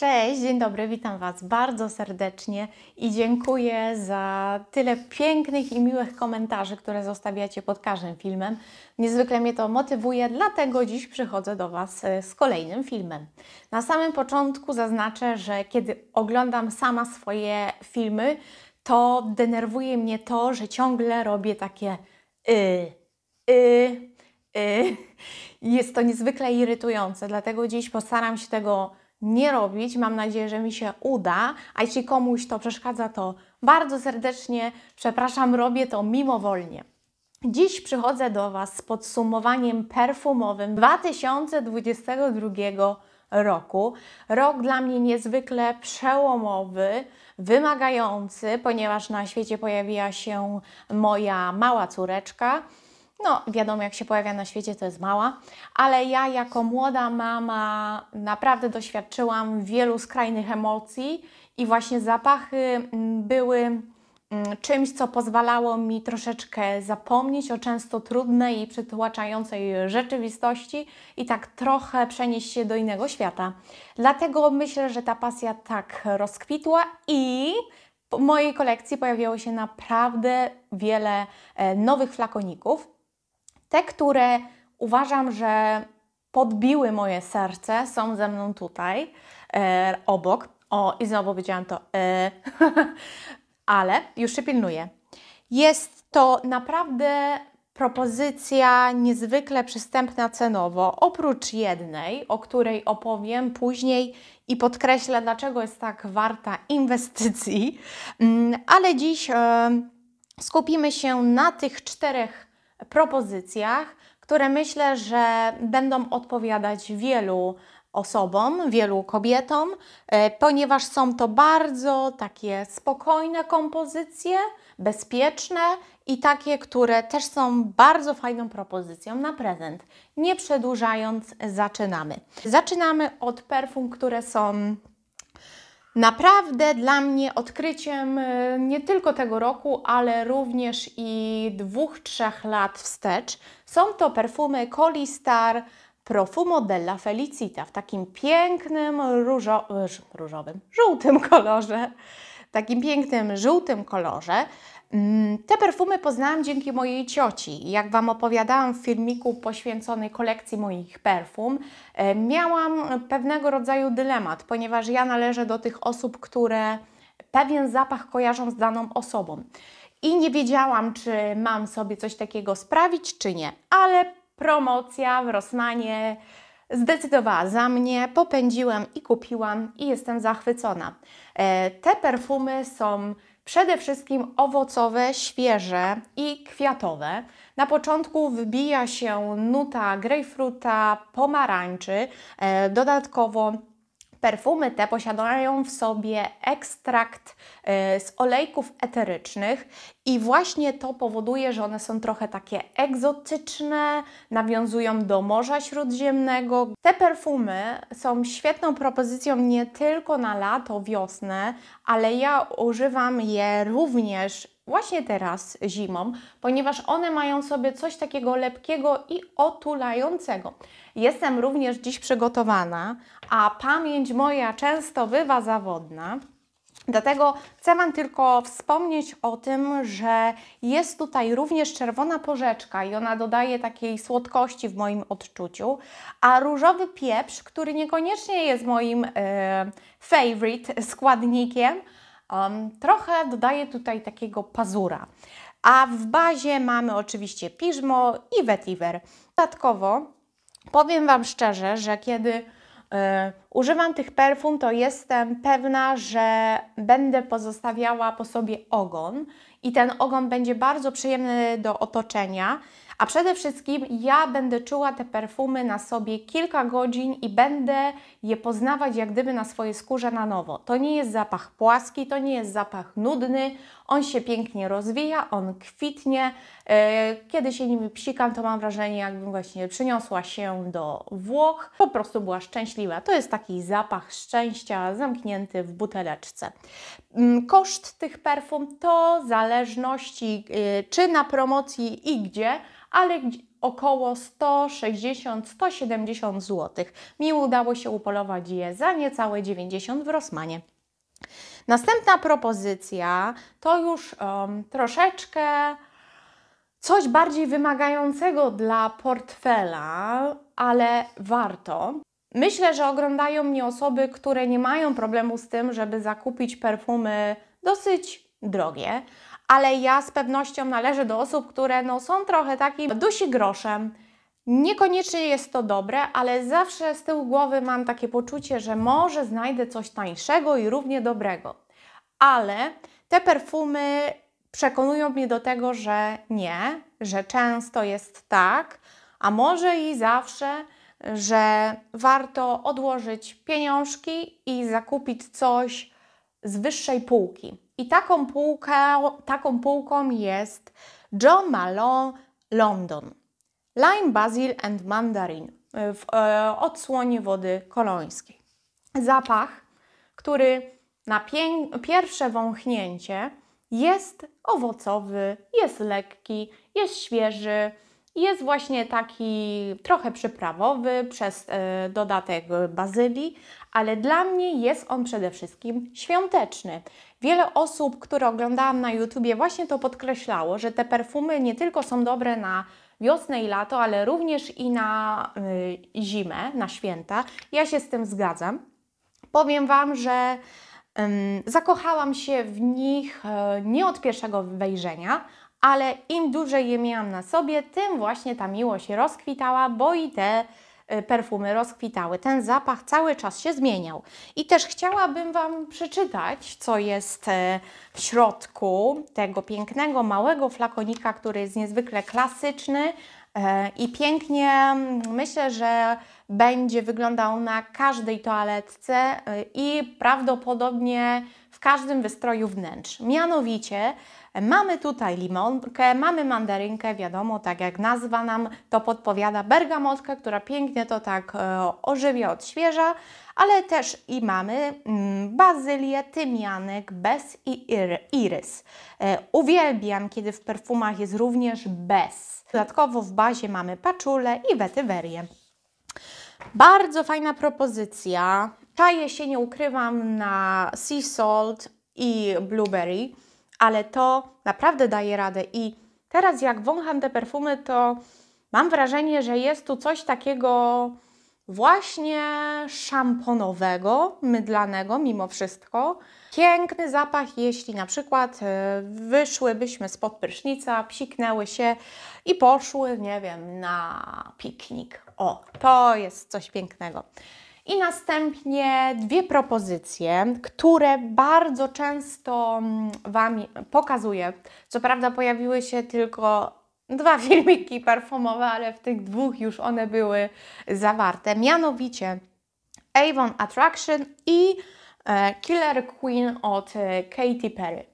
Cześć, dzień dobry, witam Was bardzo serdecznie i dziękuję za tyle pięknych i miłych komentarzy, które zostawiacie pod każdym filmem. Niezwykle mnie to motywuje, dlatego dziś przychodzę do Was e, z kolejnym filmem. Na samym początku zaznaczę, że kiedy oglądam sama swoje filmy, to denerwuje mnie to, że ciągle robię takie y, y, y. Jest to niezwykle irytujące, dlatego dziś postaram się tego nie robić. Mam nadzieję, że mi się uda, a jeśli komuś to przeszkadza, to bardzo serdecznie przepraszam, robię to mimowolnie. Dziś przychodzę do Was z podsumowaniem perfumowym 2022 roku. Rok dla mnie niezwykle przełomowy, wymagający, ponieważ na świecie pojawiła się moja mała córeczka. No, wiadomo, jak się pojawia na świecie, to jest mała, ale ja jako młoda mama naprawdę doświadczyłam wielu skrajnych emocji i właśnie zapachy mm, były mm, czymś, co pozwalało mi troszeczkę zapomnieć o często trudnej i przytłaczającej rzeczywistości i tak trochę przenieść się do innego świata. Dlatego myślę, że ta pasja tak rozkwitła i w mojej kolekcji pojawiło się naprawdę wiele e, nowych flakoników. Te, które uważam, że podbiły moje serce, są ze mną tutaj, e, obok. O, i znowu powiedziałam to, e, ale już się pilnuję. Jest to naprawdę propozycja niezwykle przystępna cenowo, oprócz jednej, o której opowiem później i podkreślę, dlaczego jest tak warta inwestycji, mm, ale dziś e, skupimy się na tych czterech propozycjach, które myślę, że będą odpowiadać wielu osobom, wielu kobietom, e, ponieważ są to bardzo takie spokojne kompozycje, bezpieczne i takie, które też są bardzo fajną propozycją na prezent. Nie przedłużając, zaczynamy. Zaczynamy od perfum, które są naprawdę dla mnie odkryciem y, nie tylko tego roku, ale również i dwóch, trzech lat wstecz. Są to perfumy Colistar Profumo della Felicita w takim pięknym różo y, różowym, żółtym kolorze takim pięknym żółtym kolorze. Mm, te perfumy poznałam dzięki mojej cioci. Jak Wam opowiadałam w filmiku poświęconej kolekcji moich perfum, e, miałam pewnego rodzaju dylemat, ponieważ ja należę do tych osób, które pewien zapach kojarzą z daną osobą. I nie wiedziałam, czy mam sobie coś takiego sprawić, czy nie, ale promocja w Rosmanie zdecydowała za mnie, popędziłam i kupiłam i jestem zachwycona. E, te perfumy są przede wszystkim owocowe, świeże i kwiatowe. Na początku wybija się nuta grejpfruta, pomarańczy, e, dodatkowo Perfumy te posiadają w sobie ekstrakt y, z olejków eterycznych i właśnie to powoduje, że one są trochę takie egzotyczne, nawiązują do Morza Śródziemnego. Te perfumy są świetną propozycją nie tylko na lato, wiosnę, ale ja używam je również właśnie teraz zimą, ponieważ one mają sobie coś takiego lepkiego i otulającego. Jestem również dziś przygotowana, a pamięć moja często bywa zawodna. Dlatego chcę Wam tylko wspomnieć o tym, że jest tutaj również czerwona porzeczka i ona dodaje takiej słodkości w moim odczuciu, a różowy pieprz, który niekoniecznie jest moim e, favorite składnikiem, Um, trochę dodaję tutaj takiego pazura. A w bazie mamy oczywiście piżmo i vetiver. Dodatkowo powiem Wam szczerze, że kiedy y, używam tych perfum, to jestem pewna, że będę pozostawiała po sobie ogon i ten ogon będzie bardzo przyjemny do otoczenia. A przede wszystkim ja będę czuła te perfumy na sobie kilka godzin i będę je poznawać jak gdyby na swojej skórze na nowo. To nie jest zapach płaski, to nie jest zapach nudny, on się pięknie rozwija, on kwitnie. E, kiedy się nim psikam, to mam wrażenie, jakbym właśnie przeniosła się do Włoch. Po prostu była szczęśliwa. To jest taki zapach szczęścia zamknięty w buteleczce. Mm, koszt tych perfum to zależności, e, czy na promocji i gdzie, ale około 160-170 zł. Mi udało się upolować je za niecałe 90 w Rosmanie. Następna propozycja to już um, troszeczkę coś bardziej wymagającego dla portfela, ale warto. Myślę, że oglądają mnie osoby, które nie mają problemu z tym, żeby zakupić perfumy dosyć drogie, ale ja z pewnością należę do osób, które no, są trochę takim dusi groszem Niekoniecznie jest to dobre, ale zawsze z tyłu głowy mam takie poczucie, że może znajdę coś tańszego i równie dobrego. Ale te perfumy przekonują mnie do tego, że nie, że często jest tak, a może i zawsze, że warto odłożyć pieniążki i zakupić coś z wyższej półki. I taką, półkę, taką półką jest John Malone London. Lime, basil and mandarin y, w e, odsłonie wody kolońskiej. Zapach, który na pierwsze wąchnięcie jest owocowy, jest lekki, jest świeży, jest właśnie taki trochę przyprawowy przez e, dodatek bazylii, ale dla mnie jest on przede wszystkim świąteczny. Wiele osób, które oglądałam na YouTubie, właśnie to podkreślało, że te perfumy nie tylko są dobre na wiosnę i lato, ale również i na y, zimę, na święta. Ja się z tym zgadzam. Powiem Wam, że y, zakochałam się w nich y, nie od pierwszego wejrzenia, ale im dłużej je miałam na sobie, tym właśnie ta miłość rozkwitała, bo i te E, perfumy rozkwitały. Ten zapach cały czas się zmieniał. I też chciałabym Wam przeczytać, co jest e, w środku tego pięknego, małego flakonika, który jest niezwykle klasyczny, e, i pięknie myślę, że będzie wyglądał na każdej toaletce i prawdopodobnie w każdym wystroju wnętrz. Mianowicie Mamy tutaj limonkę, mamy mandarynkę, wiadomo, tak jak nazwa nam to podpowiada, bergamotkę, która pięknie to tak e, ożywia, odświeża, ale też i mamy mm, bazylię, tymianek, bez i irys. E, uwielbiam, kiedy w perfumach jest również bez. Dodatkowo w bazie mamy paczulę i wetywerię. Bardzo fajna propozycja. Czaję się, nie ukrywam, na Sea Salt i Blueberry ale to naprawdę daje radę. I teraz, jak wącham te perfumy, to mam wrażenie, że jest tu coś takiego właśnie szamponowego, mydlanego mimo wszystko. Piękny zapach, jeśli na przykład e, wyszłybyśmy spod prysznica, psiknęły się i poszły, nie wiem, na piknik. O, to jest coś pięknego. I następnie dwie propozycje, które bardzo często mm, Wam pokazuję. Co prawda pojawiły się tylko dwa filmiki parfumowe, ale w tych dwóch już one były zawarte. Mianowicie Avon Attraction i e, Killer Queen od e, Katy Perry.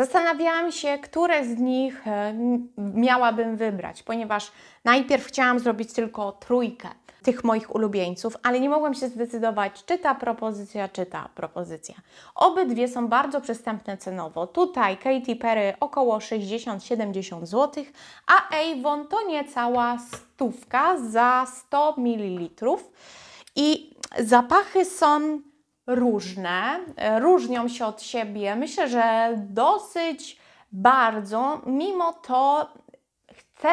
Zastanawiałam się, które z nich e, miałabym wybrać, ponieważ najpierw chciałam zrobić tylko trójkę tych moich ulubieńców, ale nie mogłam się zdecydować, czy ta propozycja, czy ta propozycja. Obydwie są bardzo przystępne cenowo. Tutaj Katy Perry około 60-70 zł, a Avon to niecała stówka za 100 ml. I zapachy są różne, e, różnią się od siebie. Myślę, że dosyć bardzo, mimo to chcę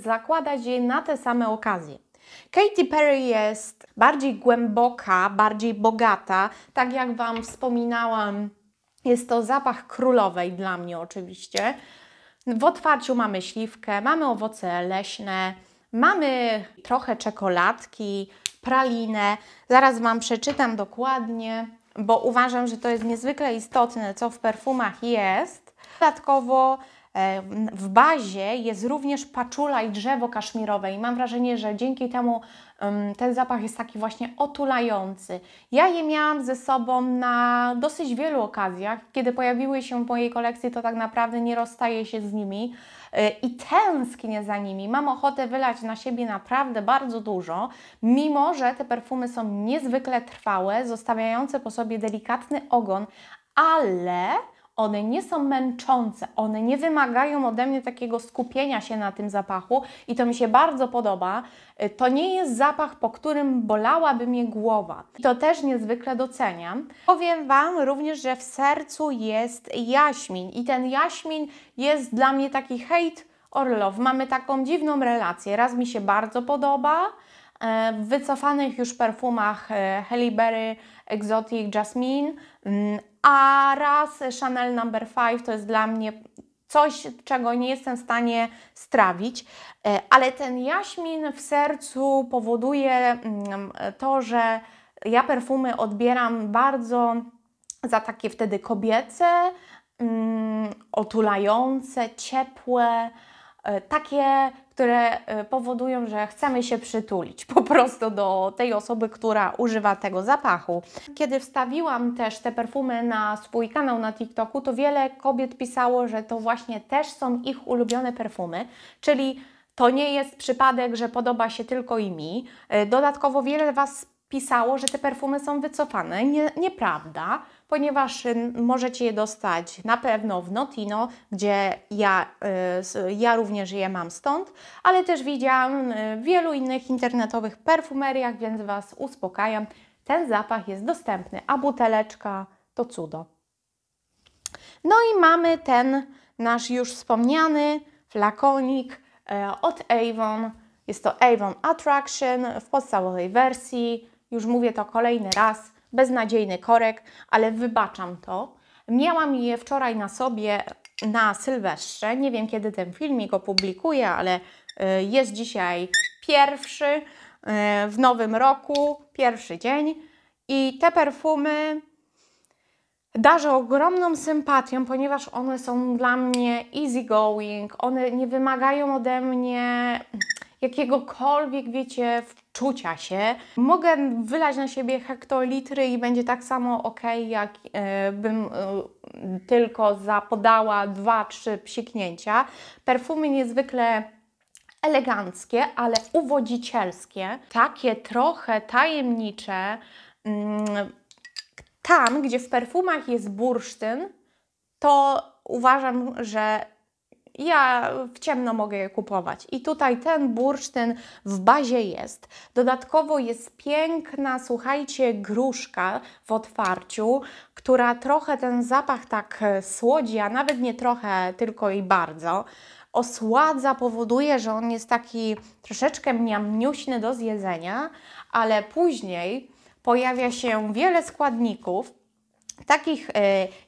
zakładać je na te same okazje. Katy Perry jest bardziej głęboka, bardziej bogata. Tak jak Wam wspominałam, jest to zapach królowej dla mnie oczywiście. W otwarciu mamy śliwkę, mamy owoce leśne, mamy trochę czekoladki, pralinę. Zaraz Wam przeczytam dokładnie, bo uważam, że to jest niezwykle istotne, co w perfumach jest. Dodatkowo w bazie jest również paczula i drzewo kaszmirowe i mam wrażenie, że dzięki temu ten zapach jest taki właśnie otulający. Ja je miałam ze sobą na dosyć wielu okazjach. Kiedy pojawiły się w mojej kolekcji, to tak naprawdę nie rozstaję się z nimi e, i tęsknię za nimi. Mam ochotę wylać na siebie naprawdę bardzo dużo, mimo że te perfumy są niezwykle trwałe, zostawiające po sobie delikatny ogon, ale one nie są męczące, one nie wymagają ode mnie takiego skupienia się na tym zapachu i to mi się bardzo podoba. Y, to nie jest zapach, po którym bolałaby mnie głowa. I to też niezwykle doceniam. Powiem Wam również, że w sercu jest jaśmin i ten jaśmin jest dla mnie taki hejt Orlow. Mamy taką dziwną relację. Raz mi się bardzo podoba, e, w wycofanych już perfumach e, HeliBerry Exotic, Jasmine, mm, a raz Chanel Number no. 5 to jest dla mnie coś, czego nie jestem w stanie strawić, e, ale ten jaśmin w sercu powoduje mm, to, że ja perfumy odbieram bardzo za takie wtedy kobiece, mm, otulające, ciepłe, e, takie które y, powodują, że chcemy się przytulić po prostu do tej osoby, która używa tego zapachu. Kiedy wstawiłam też te perfumy na swój kanał na TikToku, to wiele kobiet pisało, że to właśnie też są ich ulubione perfumy, czyli to nie jest przypadek, że podoba się tylko i mi. Y, dodatkowo wiele Was pisało, że te perfumy są wycofane. Nie, nieprawda, ponieważ y, możecie je dostać na pewno w Notino, gdzie ja, y, ja również je mam stąd, ale też widziałam y, w wielu innych internetowych perfumeriach, więc Was uspokajam. Ten zapach jest dostępny, a buteleczka to cudo. No i mamy ten nasz już wspomniany flakonik od Avon. Jest to Avon Attraction w podstawowej wersji już mówię to kolejny raz, beznadziejny korek, ale wybaczam to. Miałam je wczoraj na sobie na Sylwestrze. Nie wiem, kiedy ten filmik opublikuję, ale e, jest dzisiaj pierwszy e, w nowym roku, pierwszy dzień. I te perfumy darzę ogromną sympatią, ponieważ one są dla mnie easygoing, one nie wymagają ode mnie jakiegokolwiek, wiecie, wczucia się. Mogę wylać na siebie hektolitry i będzie tak samo ok, jak e, bym e, tylko zapodała dwa, trzy psiknięcia. Perfumy niezwykle eleganckie, ale uwodzicielskie, takie trochę tajemnicze. Mm, tam, gdzie w perfumach jest bursztyn, to uważam, że ja w ciemno mogę je kupować. I tutaj ten bursztyn w bazie jest. Dodatkowo jest piękna, słuchajcie, gruszka w otwarciu, która trochę ten zapach tak e, słodzi, a nawet nie trochę, tylko i bardzo osładza, powoduje, że on jest taki troszeczkę miamniuśny do zjedzenia, ale później pojawia się wiele składników, takich y,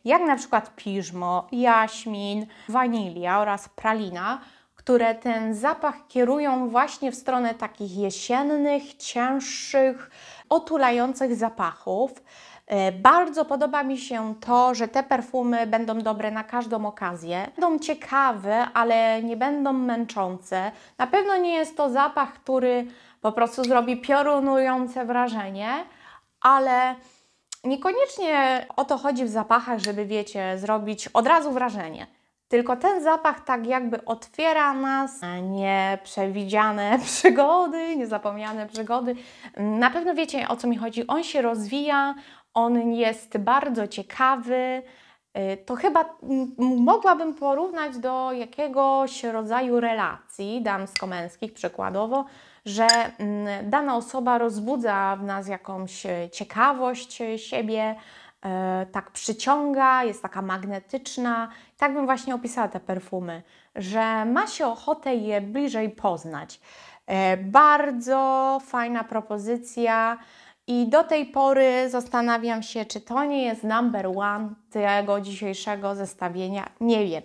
jak na przykład piżmo, jaśmin, wanilia oraz pralina, które ten zapach kierują właśnie w stronę takich jesiennych, cięższych, otulających zapachów. Y, bardzo podoba mi się to, że te perfumy będą dobre na każdą okazję. Będą ciekawe, ale nie będą męczące. Na pewno nie jest to zapach, który po prostu zrobi piorunujące wrażenie, ale Niekoniecznie o to chodzi w zapachach, żeby wiecie, zrobić od razu wrażenie. Tylko ten zapach tak jakby otwiera nas nieprzewidziane przygody, niezapomniane przygody. Na pewno wiecie o co mi chodzi. On się rozwija, on jest bardzo ciekawy. Y, to chyba mogłabym porównać do jakiegoś rodzaju relacji damsko-męskich przykładowo, że mm, dana osoba rozbudza w nas jakąś e, ciekawość e, siebie, e, tak przyciąga, jest taka magnetyczna. Tak bym właśnie opisała te perfumy, że ma się ochotę je bliżej poznać. Bardzo fajna propozycja. I do tej pory zastanawiam się, czy to nie jest number one tego dzisiejszego zestawienia. Nie wiem.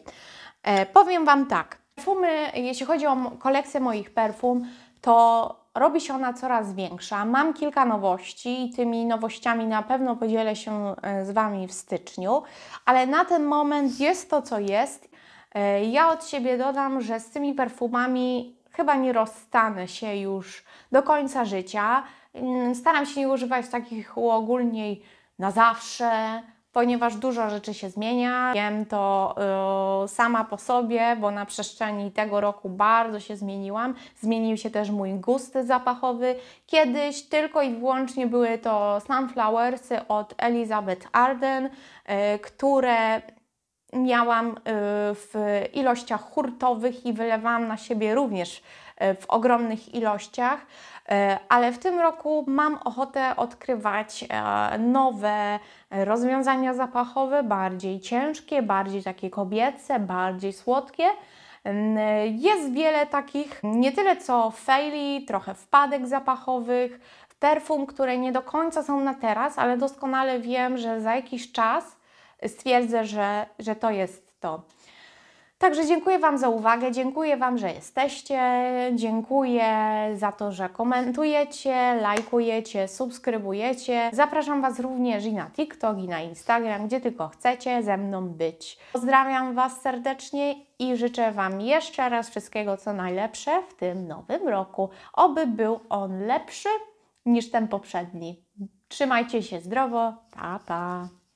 E, powiem Wam tak. Perfumy, jeśli chodzi o kolekcję moich perfum, to robi się ona coraz większa. Mam kilka nowości i tymi nowościami na pewno podzielę się e, z Wami w styczniu, ale na ten moment jest to, co jest. E, ja od siebie dodam, że z tymi perfumami chyba nie rozstanę się już do końca życia. Staram się nie używać takich uogólniej na zawsze, ponieważ dużo rzeczy się zmienia. Wiem to y, sama po sobie, bo na przestrzeni tego roku bardzo się zmieniłam. Zmienił się też mój gust zapachowy. Kiedyś tylko i wyłącznie były to Sunflowersy od Elizabeth Arden, y, które miałam y, w ilościach hurtowych i wylewałam na siebie również E, w ogromnych ilościach, e, ale w tym roku mam ochotę odkrywać e, nowe rozwiązania zapachowe, bardziej ciężkie, bardziej takie kobiece, bardziej słodkie. Jest wiele takich, nie tyle co faili, trochę wpadek zapachowych, perfum, które nie do końca są na teraz, ale doskonale wiem, że za jakiś czas stwierdzę, że, że to jest to. Także dziękuję Wam za uwagę, dziękuję Wam, że jesteście, dziękuję za to, że komentujecie, lajkujecie, subskrybujecie. Zapraszam Was również i na TikTok, i na Instagram, gdzie tylko chcecie ze mną być. Pozdrawiam Was serdecznie i życzę Wam jeszcze raz wszystkiego, co najlepsze w tym nowym roku. Oby był on lepszy niż ten poprzedni. Trzymajcie się zdrowo, pa pa!